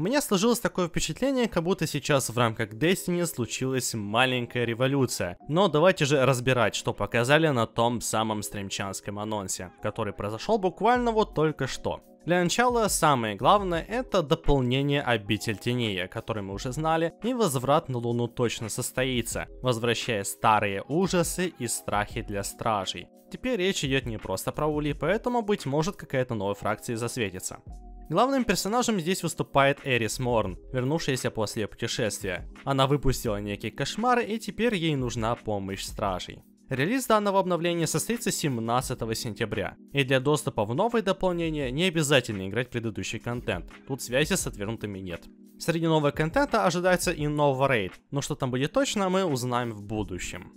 У меня сложилось такое впечатление, как будто сейчас в рамках Destiny случилась маленькая революция. Но давайте же разбирать, что показали на том самом стримчанском анонсе, который произошел буквально вот только что. Для начала самое главное это дополнение Обитель Теней, о мы уже знали, и возврат на Луну точно состоится, возвращая старые ужасы и страхи для стражей. Теперь речь идет не просто про Ули, поэтому, быть может, какая-то новая фракция засветится. Главным персонажем здесь выступает Эрис Морн, вернувшаяся после путешествия. Она выпустила некий кошмар и теперь ей нужна помощь стражей. Релиз данного обновления состоится 17 сентября, и для доступа в новые дополнения не обязательно играть предыдущий контент, тут связи с отвернутыми нет. Среди нового контента ожидается и новый рейд, но что там будет точно, мы узнаем в будущем.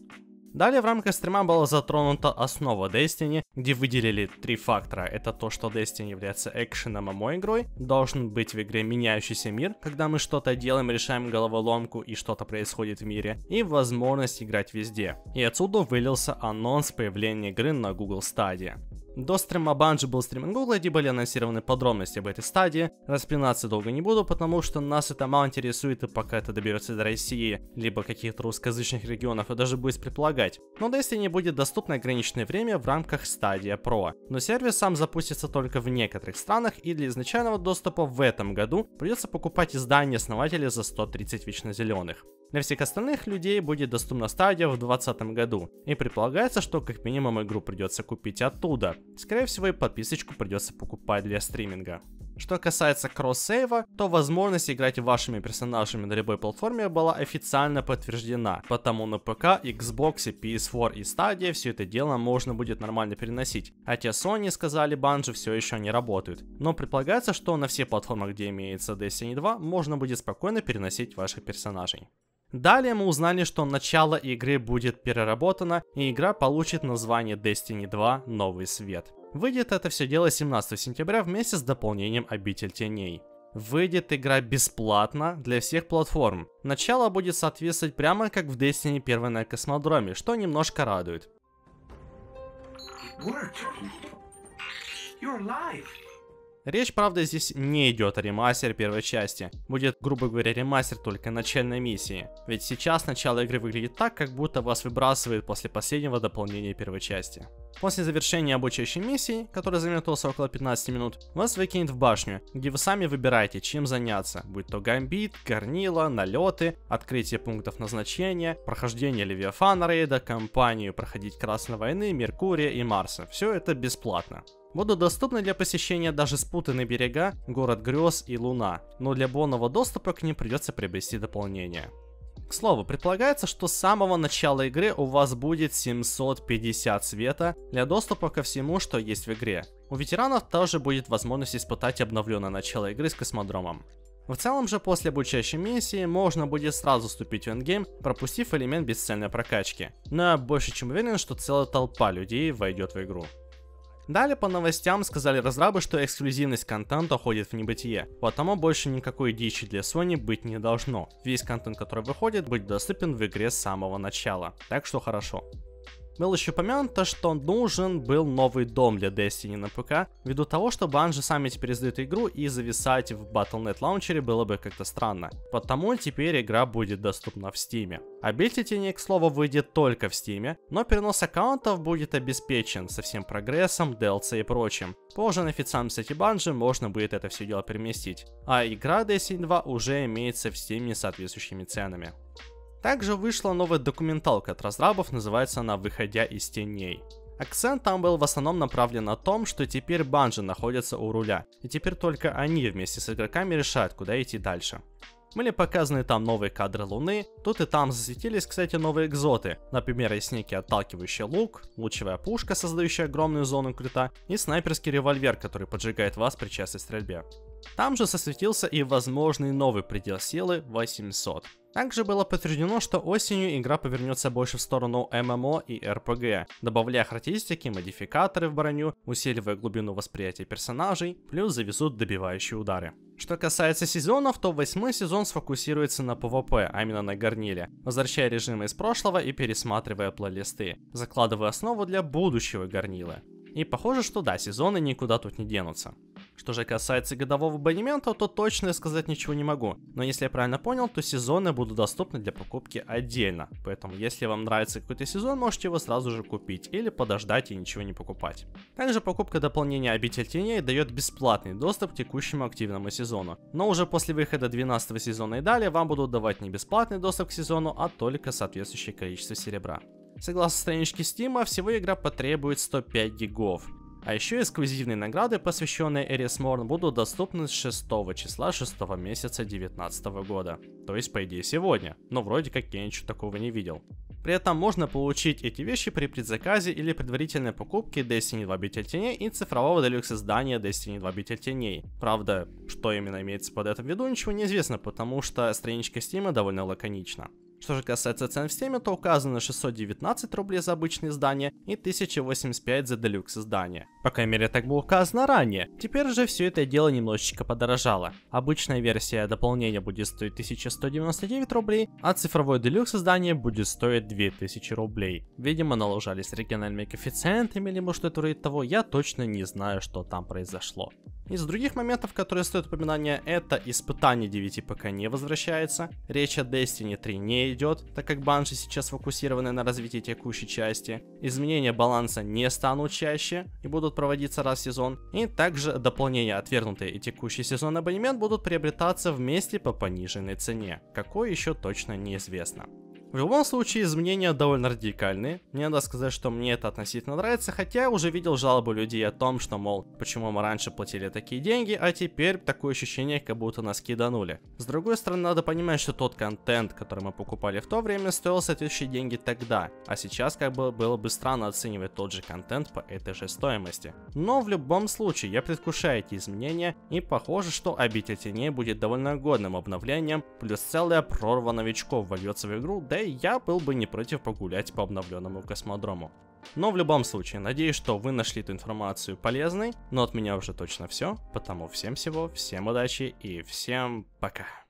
Далее в рамках стрима была затронута основа Destiny, где выделили три фактора. Это то, что Destiny является экшеном ММО а игрой, должен быть в игре меняющийся мир, когда мы что-то делаем, решаем головоломку и что-то происходит в мире, и возможность играть везде. И отсюда вылился анонс появления игры на Google Stadia. До стрима Bungie был стриминг Google, где были анонсированы подробности об этой стадии. Распинаться долго не буду, потому что нас это мало интересует, и пока это доберется до России, либо каких-то русскоязычных регионов, и даже будет предполагать. Но если не будет доступно ограниченное время в рамках стадия Pro. Но сервис сам запустится только в некоторых странах, и для изначального доступа в этом году придется покупать издание основателя за 130 вечно зеленых. Для всех остальных людей будет доступна стадия в 2020 году, и предполагается, что как минимум игру придется купить оттуда. Скорее всего и подписочку придется покупать для стриминга. Что касается кросс-сейва, то возможность играть вашими персонажами на любой платформе была официально подтверждена, потому на ПК, Xbox, PS4 и Stadia все это дело можно будет нормально переносить, а те Sony сказали банжи все еще не работают. Но предполагается, что на всех платформах, где имеется Destiny 2, можно будет спокойно переносить ваших персонажей. Далее мы узнали, что начало игры будет переработано, и игра получит название Destiny 2 «Новый свет». Выйдет это все дело 17 сентября вместе с дополнением «Обитель теней». Выйдет игра бесплатно для всех платформ. Начало будет соответствовать прямо как в Destiny 1 на космодроме, что немножко радует. You're alive. Речь, правда, здесь не идет о ремастере первой части. Будет, грубо говоря, ремастер только начальной миссии. Ведь сейчас начало игры выглядит так, как будто вас выбрасывает после последнего дополнения первой части. После завершения обучающей миссии, которая займет вас около 15 минут, вас выкинет в башню, где вы сами выбираете, чем заняться, будь то гамбит, горнила, налеты, открытие пунктов назначения, прохождение Левиафана рейда, кампанию проходить Красной войны, Меркурия и Марса. Все это бесплатно. Будут доступны для посещения даже спутанные берега, город грез и луна, но для бонного доступа к ним придется приобрести дополнение. К слову, предполагается, что с самого начала игры у вас будет 750 света для доступа ко всему, что есть в игре. У ветеранов также будет возможность испытать обновленное начало игры с космодромом. В целом же после обучающей миссии можно будет сразу вступить в эндгейм, пропустив элемент бесцельной прокачки. Но я больше чем уверен, что целая толпа людей войдет в игру. Далее по новостям сказали разрабы, что эксклюзивность контента уходит в небытие, потому больше никакой дичи для Sony быть не должно. Весь контент, который выходит, будет доступен в игре с самого начала. Так что хорошо. Было еще помянуто, что нужен был новый дом для Destiny на ПК, ввиду того, что Банжи сами теперь издают игру и зависать в Battle.net лаунчере было бы как-то странно. Потому теперь игра будет доступна в Steam. Обитель Тени, к слову, выйдет только в Steam, но перенос аккаунтов будет обеспечен со всем прогрессом, DLC и прочим. Позже на официальном сайте Банжи можно будет это все дело переместить. А игра Destiny 2 уже имеется в Steam с соответствующими ценами. Также вышла новая документалка от разрабов, называется она «Выходя из теней». Акцент там был в основном направлен на том, что теперь банжи находятся у руля, и теперь только они вместе с игроками решают, куда идти дальше. Были показаны там новые кадры Луны, тут и там засветились, кстати, новые экзоты, например, ясники отталкивающий лук, лучевая пушка, создающая огромную зону крита, и снайперский револьвер, который поджигает вас при частой стрельбе. Там же сосветился и возможный новый предел силы 800. Также было подтверждено, что осенью игра повернется больше в сторону ММО и РПГ, добавляя характеристики, модификаторы в броню, усиливая глубину восприятия персонажей, плюс завезут добивающие удары. Что касается сезонов, то восьмой сезон сфокусируется на ПВП, а именно на горниле, возвращая режимы из прошлого и пересматривая плейлисты, закладывая основу для будущего горнила. И похоже, что да, сезоны никуда тут не денутся. Что же касается годового абонемента, то точно я сказать ничего не могу. Но если я правильно понял, то сезоны будут доступны для покупки отдельно. Поэтому если вам нравится какой-то сезон, можете его сразу же купить или подождать и ничего не покупать. Также покупка дополнения Обитель Теней дает бесплатный доступ к текущему активному сезону. Но уже после выхода 12 сезона и далее вам будут давать не бесплатный доступ к сезону, а только соответствующее количество серебра. Согласно страничке Steam, всего игра потребует 105 гигов. А еще эксклюзивные награды, посвященные Эрис Морн, будут доступны с 6 числа 6 месяца 2019 года. То есть, по идее, сегодня. Но вроде как я ничего такого не видел. При этом можно получить эти вещи при предзаказе или предварительной покупке Destiny 2 Битель Теней и цифрового делюкс издания Destiny 2 Битель Теней. Правда, что именно имеется под этим в виду, ничего не известно, потому что страничка Steam довольно лаконична. Что же касается цен в Steam, то указано 619 рублей за обычное издание и 1085 за Deluxe издание. По крайней мере, так было указано ранее. Теперь же все это дело немножечко подорожало. Обычная версия дополнения будет стоить 1199 рублей, а цифровое Deluxe издание будет стоить 2000 рублей. Видимо, налажались региональными коэффициентами или что-то вроде того, я точно не знаю, что там произошло. Из других моментов, которые стоят упоминания, это испытание 9 пока не возвращается, речь о Destiny 3 не идет, так как банши сейчас фокусированы на развитии текущей части, изменения баланса не станут чаще и будут проводиться раз в сезон, и также дополнения отвергнутые и текущий сезон абонемент будут приобретаться вместе по пониженной цене, какой еще точно неизвестно. В любом случае, изменения довольно радикальные. Мне надо сказать, что мне это относительно нравится, хотя я уже видел жалобы людей о том, что, мол, почему мы раньше платили такие деньги, а теперь такое ощущение, как будто нас киданули. С другой стороны, надо понимать, что тот контент, который мы покупали в то время, стоил соответствующие деньги тогда, а сейчас как бы было бы странно оценивать тот же контент по этой же стоимости. Но в любом случае, я предвкушаю эти изменения, и похоже, что Обитель Теней будет довольно годным обновлением, плюс целая прорва новичков вольется в игру, да я был бы не против погулять по обновленному космодрому. Но в любом случае, надеюсь, что вы нашли эту информацию полезной, но от меня уже точно все, потому всем всего, всем удачи и всем пока.